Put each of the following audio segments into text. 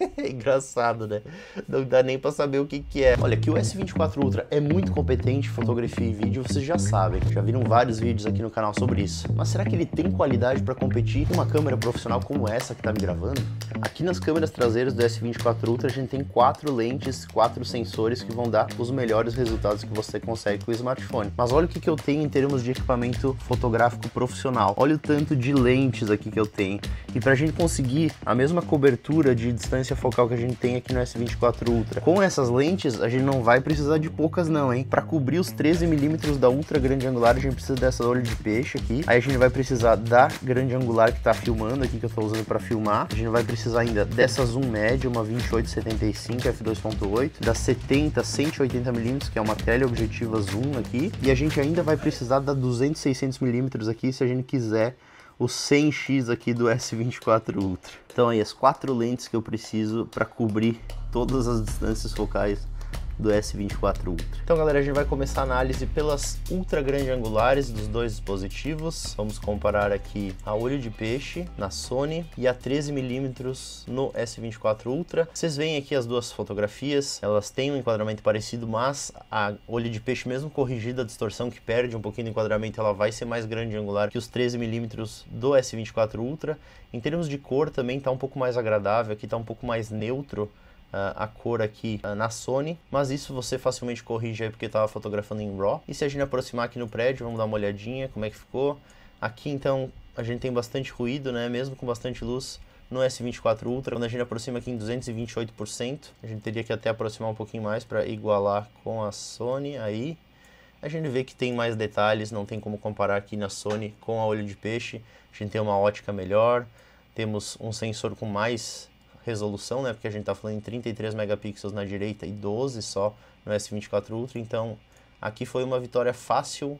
Engraçado, né? Não dá nem para saber o que que é. Olha, que o S24 Ultra é muito competente em fotografia e vídeo, vocês já sabem. Já viram vários vídeos aqui no canal sobre isso. Mas será que ele tem qualidade para competir com uma câmera profissional como essa que tá me gravando? Aqui nas câmeras traseiras do S24 Ultra a gente tem quatro lentes, quatro sensores que vão dar os melhores resultados que você consegue com o smartphone. Mas olha o que que eu tenho em termos de equipamento fotográfico profissional. Olha o tanto de lentes aqui que eu tenho. E pra gente conseguir a mesma cobertura de distância focal que a gente tem aqui no S24 Ultra. Com essas lentes, a gente não vai precisar de poucas não, hein? Para cobrir os 13mm da ultra grande angular, a gente precisa dessa olho de peixe aqui. Aí a gente vai precisar da grande angular que tá filmando aqui, que eu tô usando para filmar. A gente vai precisar ainda dessa zoom média, uma 2875 f2.8, da 70 180mm, que é uma teleobjetiva zoom aqui. E a gente ainda vai precisar da 200 600mm aqui, se a gente quiser o 100x aqui do S24 Ultra. Então aí as quatro lentes que eu preciso para cobrir todas as distâncias focais do S24 Ultra. Então, galera, a gente vai começar a análise pelas ultra grande angulares dos dois dispositivos. Vamos comparar aqui a olho de peixe na Sony e a 13mm no S24 Ultra. Vocês veem aqui as duas fotografias, elas têm um enquadramento parecido, mas a olho de peixe, mesmo corrigida a distorção que perde um pouquinho do enquadramento, ela vai ser mais grande angular que os 13mm do S24 Ultra. Em termos de cor também está um pouco mais agradável, aqui está um pouco mais neutro ah, a cor aqui ah, na Sony, mas isso você facilmente corrige aí porque estava fotografando em RAW. E se a gente aproximar aqui no prédio, vamos dar uma olhadinha como é que ficou. Aqui então a gente tem bastante ruído, né? Mesmo com bastante luz no S24 Ultra, quando a gente aproxima aqui em 228%, a gente teria que até aproximar um pouquinho mais para igualar com a Sony aí. A gente vê que tem mais detalhes, não tem como comparar aqui na Sony com a olho de peixe. A gente tem uma ótica melhor, temos um sensor com mais resolução, né? Porque a gente está falando em 33 megapixels na direita e 12 só no S24 Ultra, então aqui foi uma vitória fácil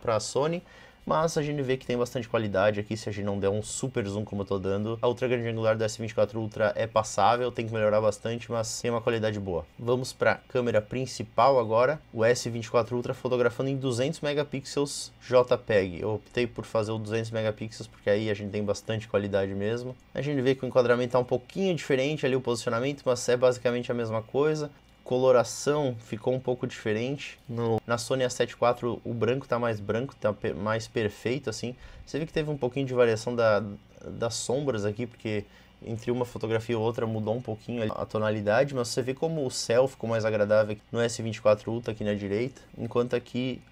para a Sony mas a gente vê que tem bastante qualidade aqui, se a gente não der um super zoom como eu tô dando. A ultra grande angular do S24 Ultra é passável, tem que melhorar bastante, mas tem uma qualidade boa. Vamos para câmera principal agora, o S24 Ultra fotografando em 200 megapixels JPEG. Eu optei por fazer o 200 megapixels porque aí a gente tem bastante qualidade mesmo. A gente vê que o enquadramento tá um pouquinho diferente ali o posicionamento, mas é basicamente a mesma coisa coloração ficou um pouco diferente. No, na Sony A7 IV o branco está mais branco, está mais perfeito assim. Você vê que teve um pouquinho de variação da, das sombras aqui, porque entre uma fotografia e outra mudou um pouquinho a tonalidade, mas você vê como o céu ficou mais agradável no S24 Ultra aqui na direita, enquanto aqui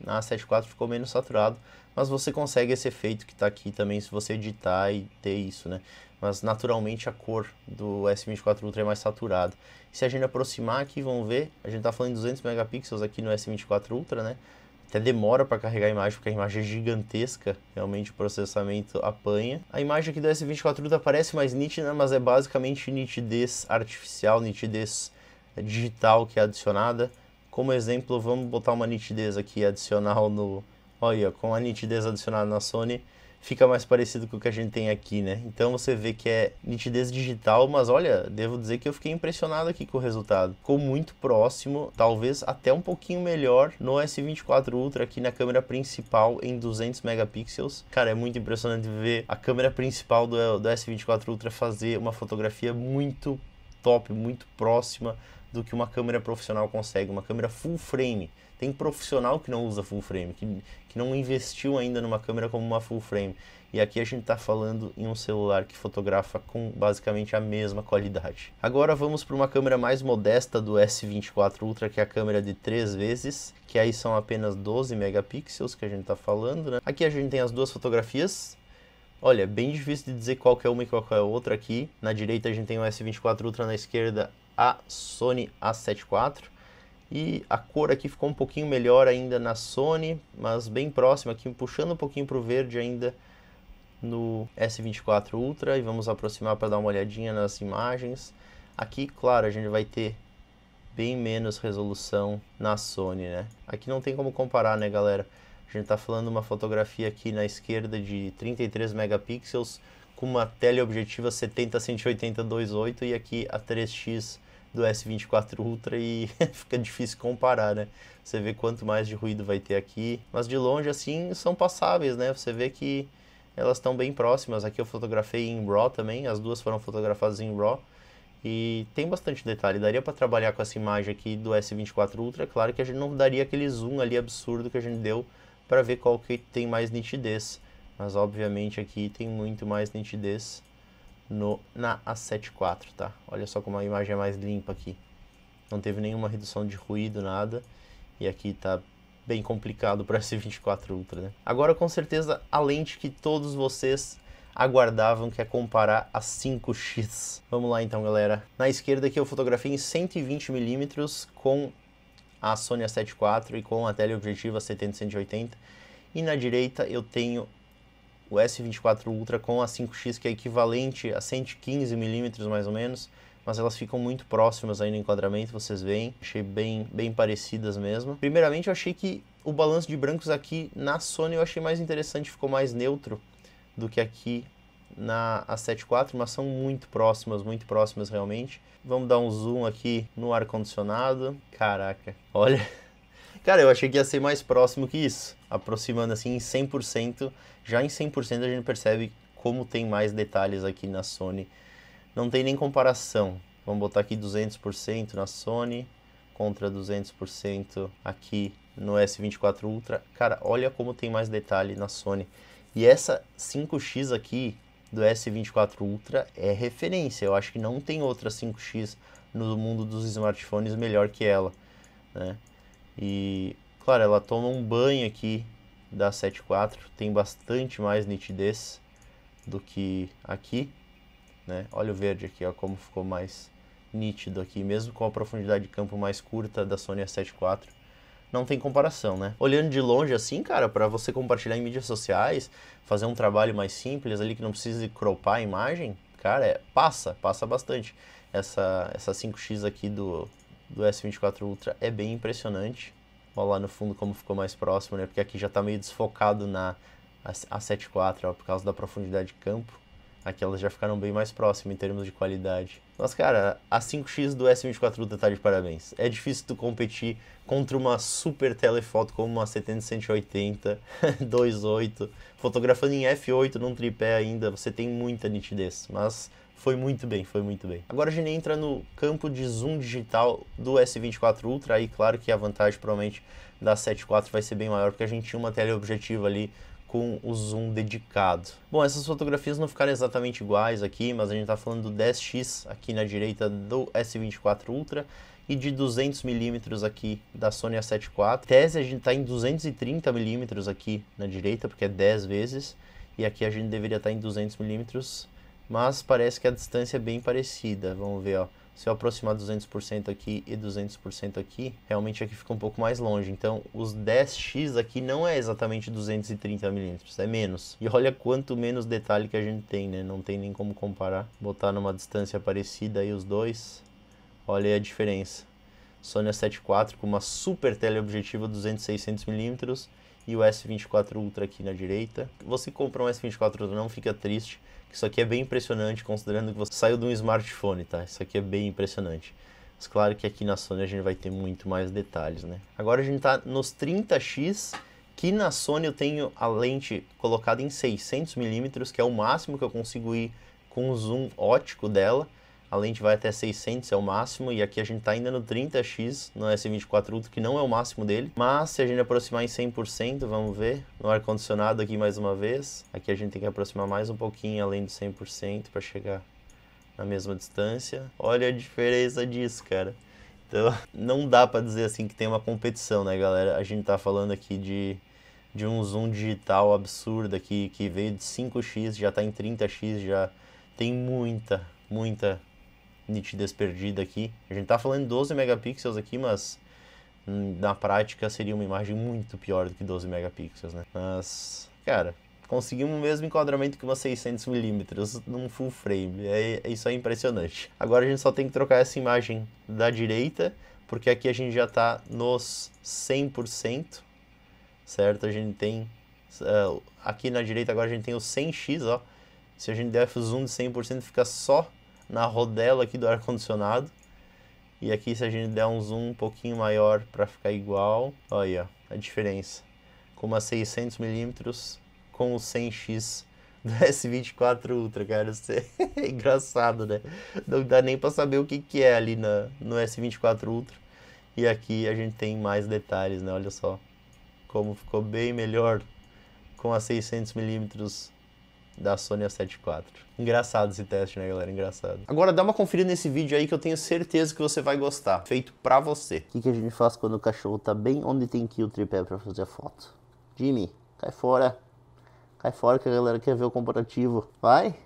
na 74 ficou menos saturado, mas você consegue esse efeito que está aqui também se você editar e ter isso, né? Mas naturalmente a cor do S24 Ultra é mais saturada. Se a gente aproximar aqui, vamos ver, a gente está falando de 200 megapixels aqui no S24 Ultra, né? Até demora para carregar a imagem, porque a imagem é gigantesca, realmente o processamento apanha. A imagem aqui do S24 Ultra parece mais nítida, mas é basicamente nitidez artificial, nitidez digital que é adicionada. Como exemplo, vamos botar uma nitidez aqui adicional no. Olha, com a nitidez adicionada na Sony, fica mais parecido com o que a gente tem aqui, né? Então você vê que é nitidez digital, mas olha, devo dizer que eu fiquei impressionado aqui com o resultado. Ficou muito próximo, talvez até um pouquinho melhor no S24 Ultra aqui na câmera principal em 200 megapixels. Cara, é muito impressionante ver a câmera principal do, do S24 Ultra fazer uma fotografia muito top, muito próxima do que uma câmera profissional consegue, uma câmera full frame. Tem profissional que não usa full frame, que, que não investiu ainda numa câmera como uma full frame. E aqui a gente está falando em um celular que fotografa com basicamente a mesma qualidade. Agora vamos para uma câmera mais modesta do S24 Ultra, que é a câmera de 3 vezes, que aí são apenas 12 megapixels que a gente está falando. Né? Aqui a gente tem as duas fotografias, Olha, é bem difícil de dizer qual é uma e qual é a outra aqui. Na direita a gente tem o S24 Ultra, na esquerda a Sony A74. E a cor aqui ficou um pouquinho melhor ainda na Sony, mas bem próxima aqui, puxando um pouquinho para o verde ainda no S24 Ultra. E vamos aproximar para dar uma olhadinha nas imagens. Aqui, claro, a gente vai ter bem menos resolução na Sony, né? Aqui não tem como comparar, né, galera? A gente está falando uma fotografia aqui na esquerda de 33 megapixels com uma teleobjetiva 70 180 28 e aqui a 3x do S24 Ultra e fica difícil comparar, né? Você vê quanto mais de ruído vai ter aqui, mas de longe assim são passáveis, né? Você vê que elas estão bem próximas. Aqui eu fotografei em RAW também, as duas foram fotografadas em RAW. E tem bastante detalhe, daria para trabalhar com essa imagem aqui do S24 Ultra, é claro que a gente não daria aquele zoom ali absurdo que a gente deu para ver qual que tem mais nitidez, mas obviamente aqui tem muito mais nitidez no, na A74, tá? Olha só como a imagem é mais limpa aqui. Não teve nenhuma redução de ruído, nada. E aqui tá bem complicado para S24 Ultra, né? Agora com certeza a lente que todos vocês aguardavam, que é comparar a 5X. Vamos lá então, galera. Na esquerda aqui eu fotografei em 120mm com a Sony a 74 e com a teleobjetiva 70-180. E na direita eu tenho o S24 Ultra com a 5X, que é equivalente a 115mm mais ou menos, mas elas ficam muito próximas aí no enquadramento, vocês veem, achei bem, bem parecidas mesmo. Primeiramente eu achei que o balanço de brancos aqui na Sony eu achei mais interessante, ficou mais neutro do que aqui na A74, mas são muito próximas, muito próximas realmente. Vamos dar um zoom aqui no ar-condicionado. Caraca, olha Cara, eu achei que ia ser mais próximo que isso. Aproximando assim em 100%, já em 100% a gente percebe como tem mais detalhes aqui na Sony. Não tem nem comparação. Vamos botar aqui 200% na Sony contra 200% aqui no S24 Ultra. Cara, olha como tem mais detalhe na Sony. E essa 5X aqui do S24 Ultra é referência. Eu acho que não tem outra 5X no mundo dos smartphones melhor que ela, né? E, claro, ela toma um banho aqui da 7.4, tem bastante mais nitidez do que aqui, né? Olha o verde aqui, ó, como ficou mais nítido aqui, mesmo com a profundidade de campo mais curta da Sony é a IV Não tem comparação, né? Olhando de longe assim, cara, para você compartilhar em mídias sociais, fazer um trabalho mais simples ali que não precise cropar a imagem, cara, é, passa, passa bastante. Essa, essa 5X aqui do, do S24 Ultra é bem impressionante. Olha lá no fundo como ficou mais próximo, né? Porque aqui já está meio desfocado na A74, ó, por causa da profundidade de campo. Aqui elas já ficaram bem mais próximas em termos de qualidade. Mas, cara, a 5X do S24 Ultra tá de parabéns. É difícil tu competir contra uma super telefoto como uma 70-180, 2.8, fotografando em F8 num tripé ainda, você tem muita nitidez. Mas foi muito bem, foi muito bem. Agora a gente entra no campo de zoom digital do S24 Ultra, aí claro que a vantagem provavelmente da 7.4 vai ser bem maior, porque a gente tinha uma teleobjetiva ali com o zoom dedicado. Bom, essas fotografias não ficaram exatamente iguais aqui, mas a gente está falando do 10x aqui na direita do S24 Ultra e de 200mm aqui da Sony A7 IV. Tese a gente está em 230mm aqui na direita, porque é 10 vezes, e aqui a gente deveria estar tá em 200mm mas parece que a distância é bem parecida. Vamos ver, ó. Se eu aproximar 200% aqui e 200% aqui, realmente aqui fica um pouco mais longe. Então, os 10x aqui não é exatamente 230 milímetros, é menos. E olha quanto menos detalhe que a gente tem, né? Não tem nem como comparar. Botar numa distância parecida aí os dois, olha aí a diferença. Sony A74 com uma super teleobjetiva 200-600 milímetros e o S24 Ultra aqui na direita. Você compra um S24 Ultra, não fica triste. Isso aqui é bem impressionante, considerando que você saiu de um smartphone, tá? Isso aqui é bem impressionante. Mas claro que aqui na Sony a gente vai ter muito mais detalhes, né? Agora a gente tá nos 30x, que na Sony eu tenho a lente colocada em 600mm, que é o máximo que eu consigo ir com o zoom ótico dela a lente vai até 600, é o máximo, e aqui a gente está ainda no 30x no S24 Ultra, que não é o máximo dele, mas se a gente aproximar em 100%, vamos ver, no ar-condicionado aqui mais uma vez, aqui a gente tem que aproximar mais um pouquinho além do 100% para chegar na mesma distância, olha a diferença disso, cara. Então, não dá para dizer assim que tem uma competição, né, galera? A gente está falando aqui de de um zoom digital absurdo aqui, que veio de 5x, já está em 30x, já tem muita, muita nitidez perdida aqui. A gente tá falando 12 megapixels aqui, mas hum, na prática seria uma imagem muito pior do que 12 megapixels, né? Mas, cara, conseguimos o mesmo enquadramento que uma 600mm num full frame. É, é, isso é impressionante. Agora a gente só tem que trocar essa imagem da direita, porque aqui a gente já está nos 100%, certo? A gente tem... Uh, aqui na direita agora a gente tem o 100x, ó. Se a gente der F zoom de 100%, fica só na rodela aqui do ar-condicionado. E aqui se a gente der um zoom um pouquinho maior para ficar igual, olha aí, ó, a diferença. Com uma 600mm com o 100x do S24 Ultra, cara, isso é engraçado, né? Não dá nem para saber o que, que é ali na, no S24 Ultra. E aqui a gente tem mais detalhes, né? Olha só como ficou bem melhor com a 600mm da Sony A74. Engraçado esse teste, né, galera? Engraçado. Agora dá uma conferida nesse vídeo aí que eu tenho certeza que você vai gostar. Feito pra você. O que, que a gente faz quando o cachorro tá bem onde tem que ir o tripé pra fazer a foto? Jimmy, cai fora. Cai fora que a galera quer ver o comparativo. Vai?